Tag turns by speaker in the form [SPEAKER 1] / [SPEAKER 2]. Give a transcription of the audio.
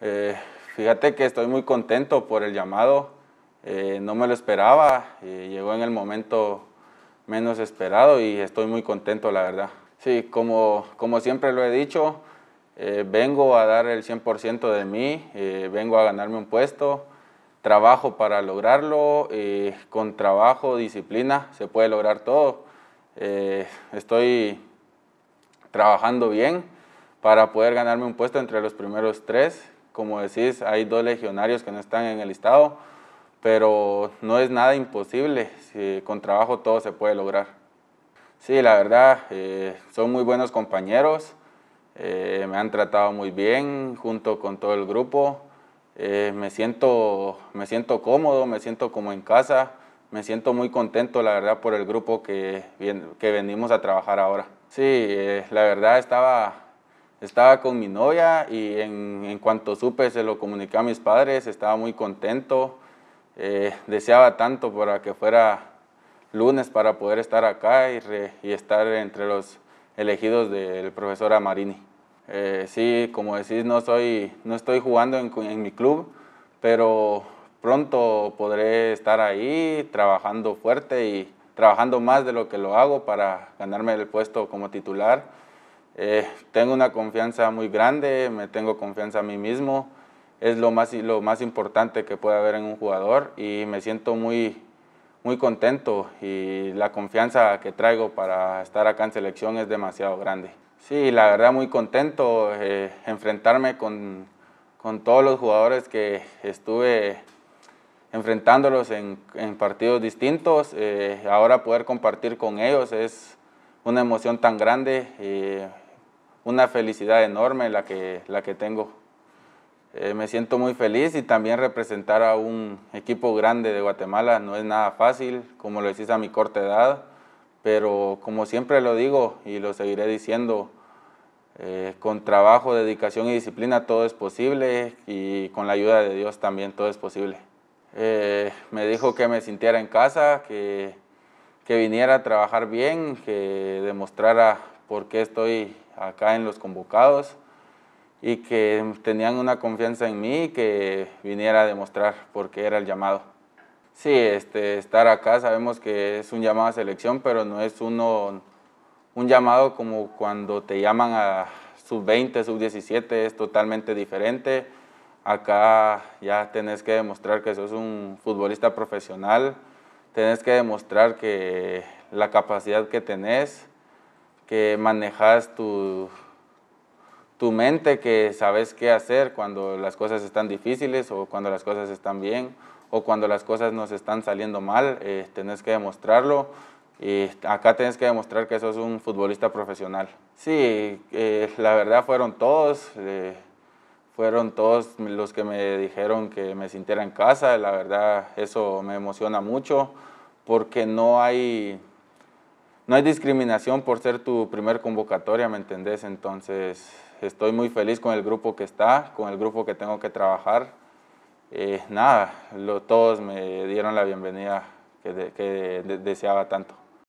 [SPEAKER 1] Eh, fíjate que estoy muy contento por el llamado, eh, no me lo esperaba, eh, llegó en el momento menos esperado y estoy muy contento, la verdad. Sí, como, como siempre lo he dicho, vengo a dar el 100% de mí, vengo a ganarme un puesto, trabajo para lograrlo, con trabajo, disciplina, se puede lograr todo. estoy trabajando bien para poder ganarme un puesto entre los primeros tres como decís, hay dos legionarios que no están en el listado, pero no es nada imposible, si con trabajo todo se puede lograr. Sí, la verdad, eh, son muy buenos compañeros, eh, me han tratado muy bien junto con todo el grupo, eh, me, siento, me siento cómodo, me siento como en casa, me siento muy contento, la verdad, por el grupo que, que venimos a trabajar ahora. Sí, la verdad estaba estaba con mi novia y en, en cuanto supe se lo comuniqué a mis padres, estaba muy contento, eh, deseaba tanto para que fuera lunes para poder estar acá y, y estar entre los elegidos del profesor Amarini. Eh, sí, como decís, no, soy, no estoy jugando en, en mi club, pero pronto podré estar ahí trabajando fuerte y trabajando más de lo que lo hago para ganarme el puesto como titular eh, tengo una confianza muy grande, me tengo confianza a mí mismo, es lo más, lo más importante que puede haber en un jugador y me siento muy, muy contento y la confianza que traigo para estar acá en selección es demasiado grande. Sí, la verdad muy contento eh, enfrentarme con, con, todos los jugadores que estuve enfrentándolos en, partidos distintos. Eh, ahora poder compartir con ellos es una emoción tan grande una felicidad enorme la que, la que tengo. Eh, me siento muy feliz y también representar a un equipo grande de Guatemala no es nada fácil, como lo decís a mi corta edad, pero como siempre lo digo y lo seguiré diciendo, eh, con trabajo, dedicación y disciplina todo es posible y con la ayuda de Dios también todo es posible. Eh, me dijo que me sintiera en casa, que, que viniera a trabajar bien, que demostrara por qué estoy acá en los convocados y que tenían una confianza en mí que viniera a demostrar por qué era el llamado. Sí, este, estar acá sabemos que es un llamado a selección, pero no es uno, un llamado como cuando te llaman a sub-20, sub-17, es totalmente diferente. Acá ya tenés que demostrar que sos un futbolista profesional, tenés que demostrar que la capacidad que tenés, que manejas tu, tu mente, que sabes qué hacer cuando las cosas están difíciles o cuando las cosas están bien o cuando las cosas nos están saliendo mal, eh, tenés que demostrarlo. Y acá tenés que demostrar que sos un futbolista profesional. Sí, eh, la verdad fueron todos, eh, fueron todos los que me dijeron que me sintiera en casa. La verdad, eso me emociona mucho porque no hay no hay discriminación por ser tu primer convocatoria, ¿me entendés? Entonces, estoy muy feliz con el grupo que está, con el grupo que tengo que trabajar. Eh, nada, todos me dieron la bienvenida que, deseaba tanto.